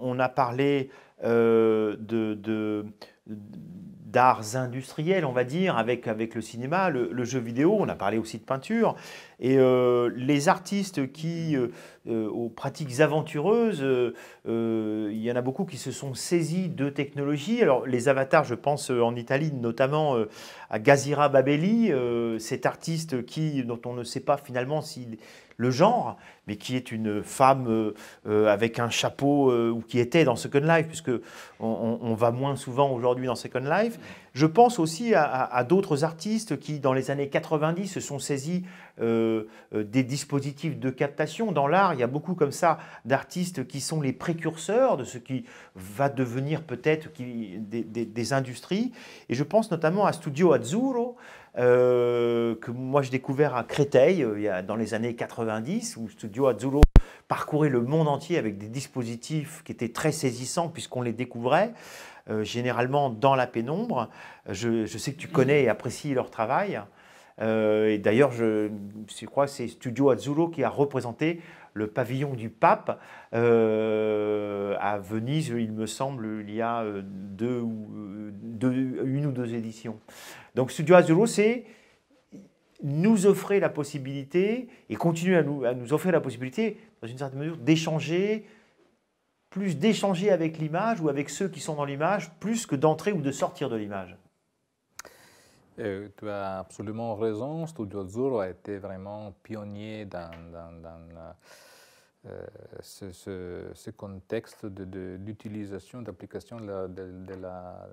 On a parlé euh, de, d'arts industriels, on va dire, avec, avec le cinéma, le, jeu vidéo, on a parlé aussi de peinture, et euh, les artistes qui, euh, aux pratiques aventureuses, il y en a beaucoup qui se sont saisis de technologies. Alors les avatars, je pense en Italie notamment à Gazira Babelli, cet artiste qui, dont on ne sait pas finalement si le genre, mais qui est une femme avec un chapeau, ou qui était dans Second Life, puisque on va moins souvent aujourd'hui dans Second Life. Je pense aussi à, d'autres artistes qui, dans les années 90, se sont saisis euh, euh, des dispositifs de captation. Dans l'art, il y a beaucoup comme ça d'artistes qui sont les précurseurs de ce qui va devenir peut-être des, industries. Et je pense notamment à Studio Azzurro, euh, que moi j'ai découvert à Créteil dans les années 90, où Studio Azzurro parcourir le monde entier avec des dispositifs qui étaient très saisissants puisqu'on les découvrait, euh, généralement dans la pénombre. Je, sais que tu connais et apprécies leur travail. Euh, et d'ailleurs, je, je, crois que c'est Studio Azzurro qui a représenté le pavillon du pape euh, à Venise, il me semble, il y a deux, une ou deux éditions. Donc Studio Azzurro, c'est nous offrait la possibilité, et continue à nous, offrir la possibilité, dans une certaine mesure, d'échanger, plus d'échanger avec l'image ou avec ceux qui sont dans l'image, plus que d'entrer ou de sortir de l'image. Euh, tu as absolument raison. Studio Azur a été vraiment pionnier dans, euh, ce, contexte d'utilisation, d'application de, la euh,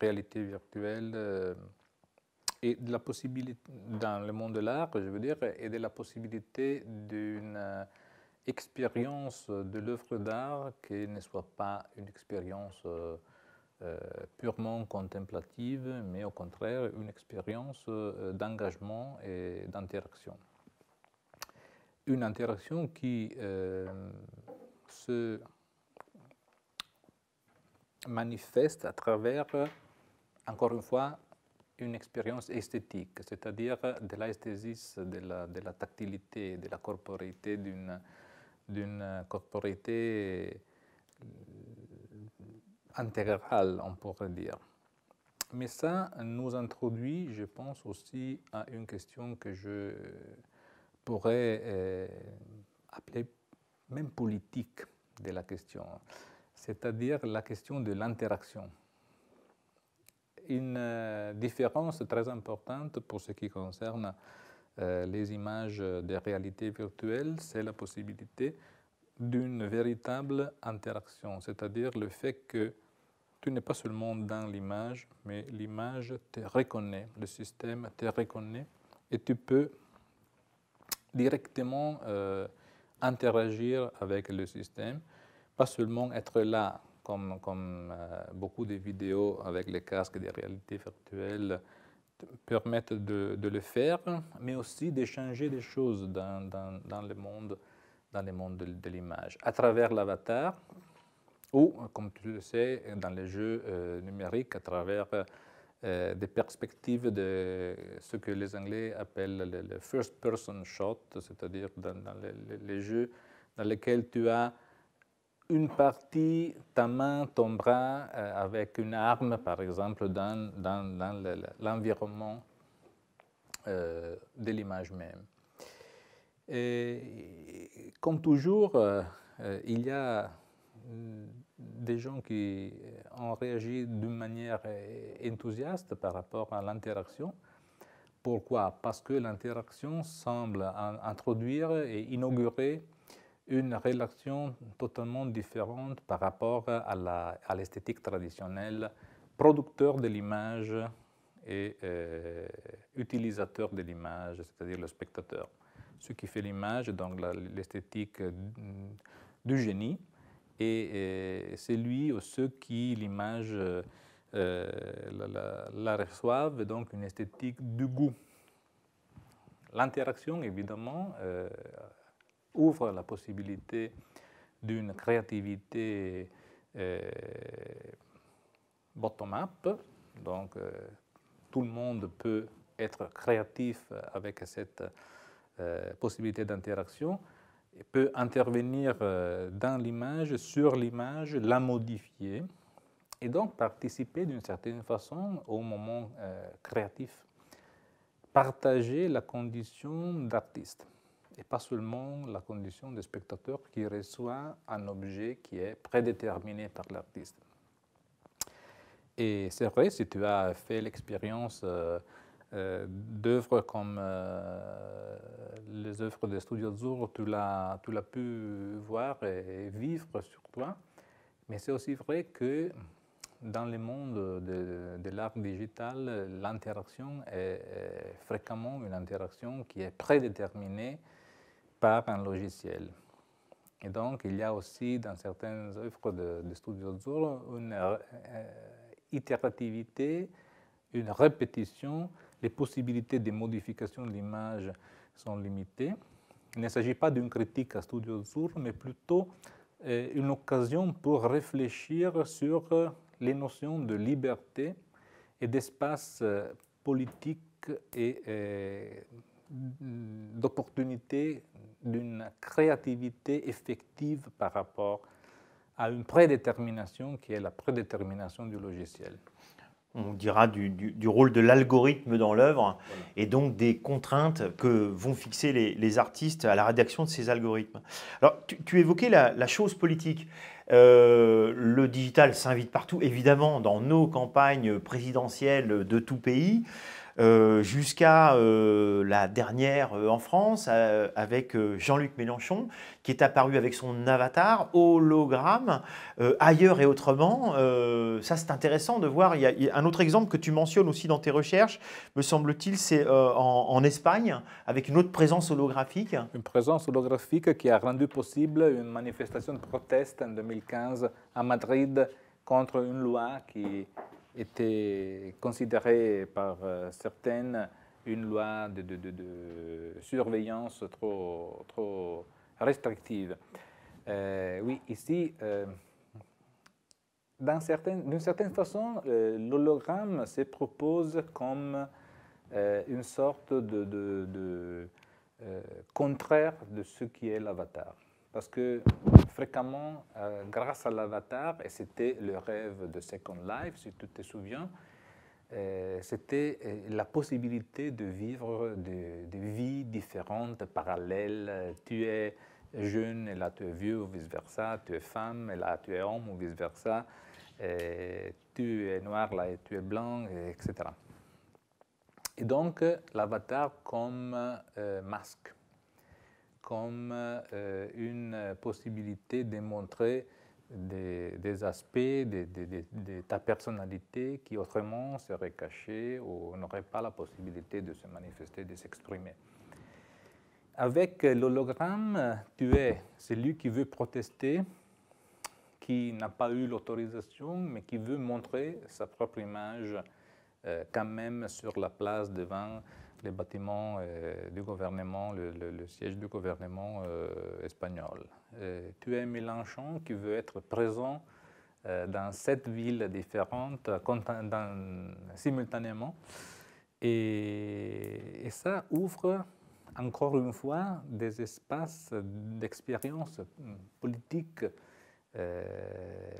réalité virtuelle et de la possibilité, dans le monde de l'art, je veux dire, et de la possibilité d'une euh, expérience de l'œuvre d'art qui ne soit pas une expérience euh, euh, purement contemplative, mais au contraire une expérience d'engagement et d'interaction. Une interaction qui se manifeste à travers, encore une fois, une expérience esthétique, c'est-à-dire de l'esthésis, de, la, de la tactilité, de la corporité, d'une, corporité euh, intégrale, on pourrait dire. Mais ça nous introduit, je pense, aussi à une question que je pourrais euh, appeler même politique de la question, c'est-à-dire la question de l'interaction une euh, différence très importante pour ce qui concerne euh, les images de réalité virtuelle, c'est la possibilité d'une véritable interaction, c'est-à-dire le fait que tu n'es pas seulement dans l'image, mais l'image te reconnaît, le système te reconnaît, et tu peux directement euh, interagir avec le système, pas seulement être là comme, euh, beaucoup de vidéos avec les casques des réalités virtuelles permettent de, le faire, mais aussi d'échanger des choses dans, le monde, dans de, l'image, à travers l'avatar ou, comme tu le sais, dans les jeux euh, numériques, à travers euh, des perspectives de ce que les Anglais appellent le, first-person shot, c'est-à-dire dans, les, jeux dans lesquels tu as une partie, ta main tombera bras, euh, avec une arme, par exemple, dans, dans, l'environnement euh, de l'image même. Et, comme toujours, euh, il y a mm, des gens qui ont réagi d'une manière enthousiaste par rapport à l'interaction. Pourquoi Parce que l'interaction semble introduire et inaugurer une relation totalement différente par rapport à l'esthétique traditionnelle, producteur de l'image et euh, utilisateur de l'image, c'est-à-dire le spectateur. Ce qui fait l'image, donc l'esthétique euh, du génie, et, euh, c'est lui ou ceux qui l'image la, reçoivent, donc une esthétique du goût. L'interaction, évidemment, ouvre la possibilité d'une créativité euh, bottom-up. Donc, euh, tout le monde peut être créatif avec cette euh, possibilité d'interaction et peut intervenir dans l'image, sur l'image, la modifier et donc participer d'une certaine façon au moment créatif, partager la condition d'artiste et pas seulement la condition de spectateur qui reçoit un objet qui est prédéterminé par l'artiste. Et c'est vrai, si tu as fait l'expérience euh, euh, d'œuvres comme euh, les œuvres de Studio Azzurro, tu l'as, pu voir et, vivre sur toi. Mais c'est aussi vrai que dans le monde de, l'art digital, l'interaction est, fréquemment une interaction qui est prédéterminée par un logiciel. Et donc, il y a aussi dans certaines œuvres de, Studio Zur une euh, euh, itérativité, une répétition. Les possibilités de modification de l'image sont limitées. Il ne s'agit pas d'une critique à Studio Zur, mais plutôt euh, une occasion pour réfléchir sur les notions de liberté et d'espace politique et d'opportunités, d'une créativité effective par rapport à une prédétermination qui est la prédétermination du logiciel. On dira du, rôle de l'algorithme dans l'œuvre et donc des contraintes que vont fixer les, artistes à la rédaction de ces algorithmes. Alors, tu, évoquais la, chose politique. Euh, le digital s'invite partout, évidemment, dans nos campagnes présidentielles de tout pays. Euh, jusqu'à euh, la dernière euh, en France avec Jean-Luc Mélenchon qui est apparu avec son avatar, hologramme, ailleurs et autrement. ça, c'est intéressant de voir. Il un autre exemple que tu mentionnes aussi dans tes recherches, me semble-t-il, c'est en, en, Espagne, avec une autre présence holographique. Une présence holographique qui a rendu possible une manifestation de proteste en 2015 à Madrid contre une loi qui était considérée par euh, certaines une loi de, de, de, surveillance trop, trop restrictive. Euh, oui, ici, euh, d'une certaine, façon, l'hologramme se propose comme une sorte de, contraire de ce qui est l'avatar. Parce que fréquemment euh, grâce à l'avatar, et c'était le rêve de Second Life, si tu te souviens, euh, c'était euh, la possibilité de vivre des, vies différentes, parallèles. Tu es jeune et là tu es vieux ou vice-versa, tu es femme et là tu es homme ou vice-versa, tu es noir là et tu es blanc, etc. Et donc l'avatar comme masque comme euh, une euh, possibilité de montrer des, aspects de, ta personnalité qui autrement seraient cachés ou n'auraient pas la possibilité de se manifester, de s'exprimer. Avec l'hologramme, tu es celui qui veut protester, qui n'a pas eu l'autorisation, mais qui veut montrer sa propre image euh, quand même sur la place devant les bâtiments euh, du gouvernement, le, siège du gouvernement euh, espagnol. Euh, tu es Mélenchon qui veut être présent dans sept villes différentes simultanément. Et, ça ouvre encore une fois des espaces d'expérience politique euh,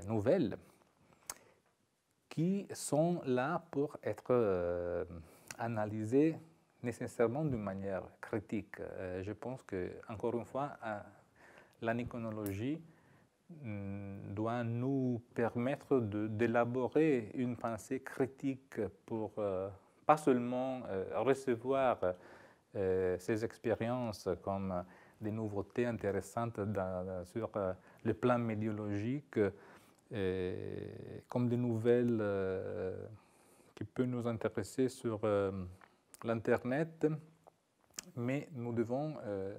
nouvelles qui sont là pour être analysés. analysées nécessairement d'une manière critique. Euh, je pense que, encore une fois, euh, la mm, doit nous permettre d'élaborer une pensée critique pour euh, pas seulement recevoir ces expériences comme des nouveautés intéressantes sur le plan médiologique, comme des nouvelles qui peuvent nous intéresser sur l'Internet, mais nous devons euh,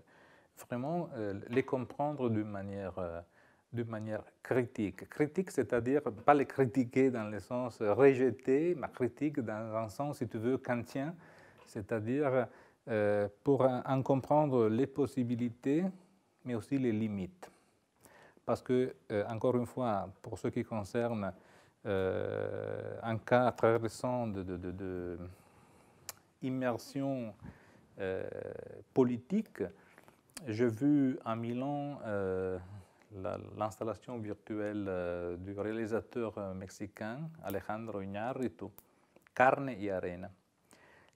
vraiment euh, les comprendre d'une manière euh, de manière critique. Critique, c'est-à-dire pas les critiquer dans le sens rejeter, mais critique dans un sens, si tu veux, kantien, c'est-à-dire pour en comprendre les possibilités, mais aussi les limites. Parce que, encore une fois, pour ce qui concerne un cas très récent de, de, de immersion euh, politique, j'ai vu à Milan euh, l'installation virtuelle euh, du réalisateur mexicain Alejandro Iñárritu, Carne y Arena.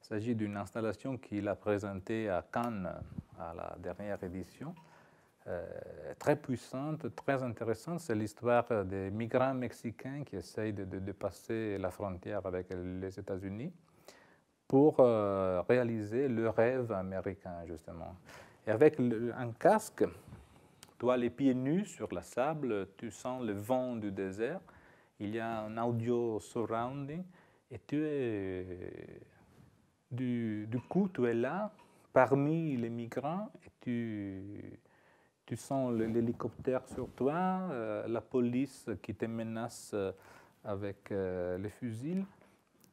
Il s'agit d'une installation qu'il a présentée à Cannes à la dernière édition. très puissante, très intéressante. C'est l'histoire des migrants mexicains qui essayent de, dépasser la frontière avec les États-Unis pour euh, réaliser le rêve américain, justement. avec un casque, toi, les pieds nus sur la sable, tu sens le vent du désert, il y a un audio surrounding, et tu es. Du, coup, tu es là, parmi les migrants, et tu, tu sens l'hélicoptère sur toi, euh, la police qui te menace euh, avec les fusils,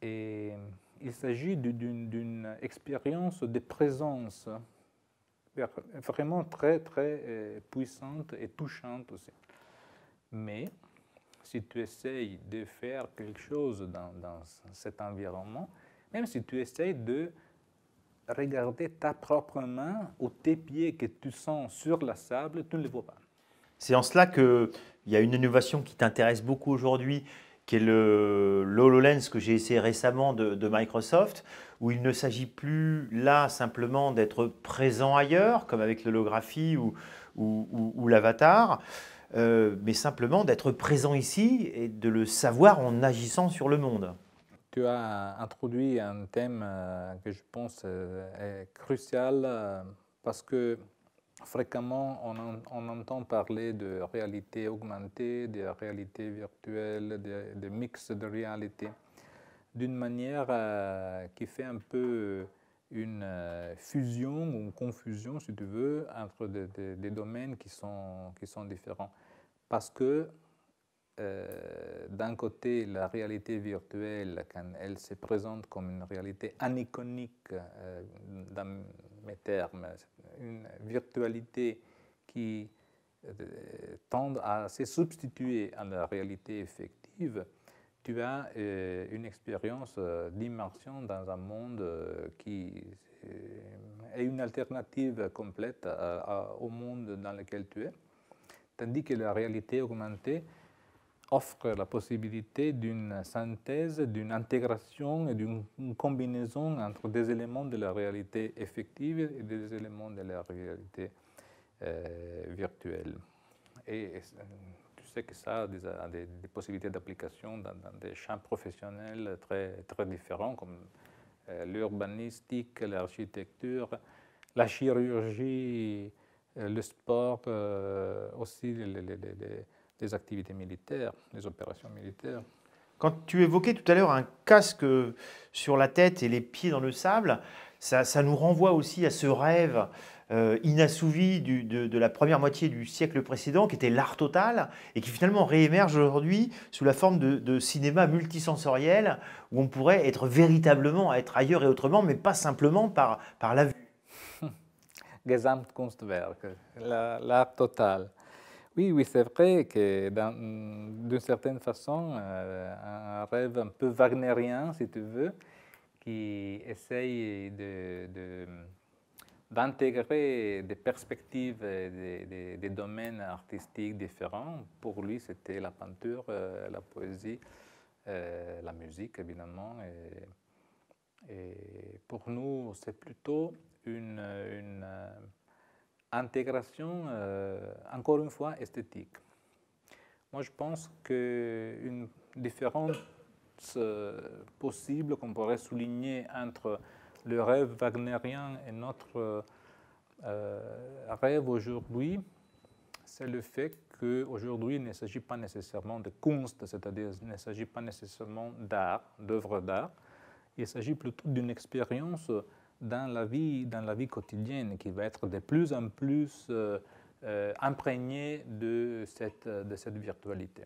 et il s'agit d'une expérience de présence vraiment très très euh, puissante et touchante aussi. Mais si tu essayes de faire quelque chose dans, dans cet environnement, même si tu essayes de regarder ta propre main ou tes pieds que tu sens sur la sable, tu ne les vois pas. C'est en cela qu'il y a une innovation qui t'intéresse beaucoup aujourd'hui, qui est le HoloLens que j'ai essayé récemment de, Microsoft, où il ne s'agit plus là simplement d'être présent ailleurs, comme avec l'holographie ou, ou, ou, l'avatar, euh, mais simplement d'être présent ici et de le savoir en agissant sur le monde. Tu as introduit un thème euh, que je pense euh, est crucial parce que Fréquemment, on, entend parler de réalité augmentée, de réalité virtuelle, de, mix de réalité, d'une manière euh, qui fait un peu euh, une euh, fusion ou une confusion, si tu veux, entre des, domaines qui sont, qui sont différents. Parce que d'un côté, la réalité virtuelle, quand elle se présente comme une réalité aniconique mes termes, une virtualité qui euh, tend à se substituer à la réalité effective, tu as euh, une expérience euh, d'immersion dans un monde qui est une alternative complète au monde dans lequel tu es, tandis que la réalité augmentée offre la possibilité d'une synthèse, d'une intégration et d'une combinaison entre des éléments de la réalité effective et des éléments de la réalité euh, virtuelle. Et, tu sais que ça a des, possibilités d'application dans, des champs professionnels très, très différents, comme euh, l'urbanistique, l'architecture, la chirurgie, euh, le sport, aussi les des activités militaires, des opérations militaires. Quand tu évoquais tout à l'heure un casque sur la tête et les pieds dans le sable, ça, nous renvoie aussi à ce rêve euh, inassouvi du, de, la première moitié du siècle précédent, qui était l'art total, et qui finalement réémerge aujourd'hui sous la forme de, de, cinéma multisensoriel, où on pourrait être véritablement, être ailleurs et autrement, mais pas simplement par, par la vue. Gesamtkunstwerk, l'art total. Oui, c'est vrai que d'une certaine façon, euh, un rêve un peu wagnerien, si tu veux, qui essaye d'intégrer des perspectives des, des, domaines artistiques différents. Pour lui, c'était la peinture, euh, la poésie, euh, la musique, évidemment. Et, pour nous, c'est plutôt une intégration, euh, encore une fois, esthétique. Moi, je pense qu'une différence euh, possible qu'on pourrait souligner entre le rêve wagnérien et notre euh, rêve aujourd'hui, c'est le fait qu'aujourd'hui, il ne s'agit pas nécessairement de kunst, c'est-à-dire il ne s'agit pas nécessairement d'art, d'œuvre d'art, il s'agit plutôt d'une expérience dans la vie, dans la vie quotidienne, qui va être de plus en plus euh, euh, imprégnée de cette, de cette virtualité.